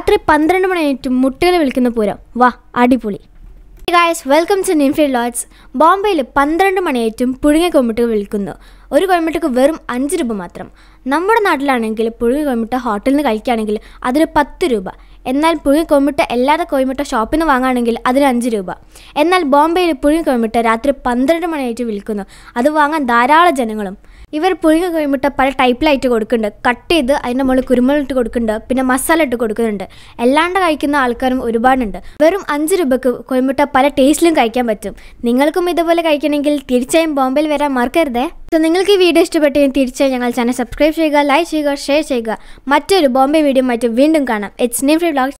രാത്രി പന്ത്രണ്ട് മണിയായിട്ട് മുട്ടകൾ വിളിക്കുന്ന പൂരം വാ അടിപൊളി ഗായസ് വെൽക്കം ടു നിൻഫീൽഡ് ലോഡ്സ് ബോംബെയിൽ പന്ത്രണ്ട് മണിയായിട്ടും പുഴുങ്ങിയ കൊമ്പിട്ടുകൾ വിൽക്കുന്നു ഒരു കുഴമ്പിട്ടക്ക് വെറും അഞ്ച് രൂപ മാത്രം നമ്മുടെ നാട്ടിലാണെങ്കിൽ പുഴുകി കുഴമ്പിട്ട ഹോട്ടലിൽ നിന്ന് കഴിക്കുകയാണെങ്കിൽ അതിന് പത്ത് രൂപ എന്നാൽ പുഴുകി കുഴമ്പിട്ട എല്ലാതെ കുഴമ്പിട്ട ഷോപ്പിൽ നിന്ന് വാങ്ങുകയാണെങ്കിൽ അതിന് അഞ്ച് രൂപ എന്നാൽ ബോംബെയിൽ പുഴുകി കുഴമ്പിട്ട രാത്രി പന്ത്രണ്ട് മണിയായിട്ട് വിൽക്കുന്നു അത് വാങ്ങാൻ ധാരാളം ജനങ്ങളും ഇവർ പുഴുങ്ങി കുഴിമുട്ട പല ടൈപ്പിലായിട്ട് കൊടുക്കുന്നുണ്ട് കട്ട് ചെയ്ത് അതിൻ്റെ മുകളിൽ കുരുമുളിട്ട് കൊടുക്കുന്നുണ്ട് പിന്നെ മസാല ഇട്ട് കൊടുക്കുന്നുണ്ട് അല്ലാണ്ട് കഴിക്കുന്ന ആൾക്കാരും ഒരുപാടുണ്ട് വെറും അഞ്ച് രൂപക്ക് കുഴിമുട്ട പല ടേസ്റ്റിലും കഴിക്കാൻ പറ്റും നിങ്ങൾക്കും ഇതുപോലെ കഴിക്കണമെങ്കിൽ തീർച്ചയായും ബോംബെയിൽ വരാൻ മറക്കരുതേ സോ നിങ്ങൾക്ക് ഈ വീഡിയോ ഇഷ്ടപ്പെട്ടെങ്കിൽ തിരിച്ചായി ഞങ്ങൾ ചാനൽ സബ്സ്ക്രൈബ് ചെയ്യുക ലൈക്ക് ചെയ്യുക ഷെയർ ചെയ്യുക മറ്റൊരു ബോംബെ വീഡിയോ മറ്റും വീണ്ടും കാണാം ഇറ്റ്സ് നെയിം ഫ്രീ ബ്ലോഗ്സ്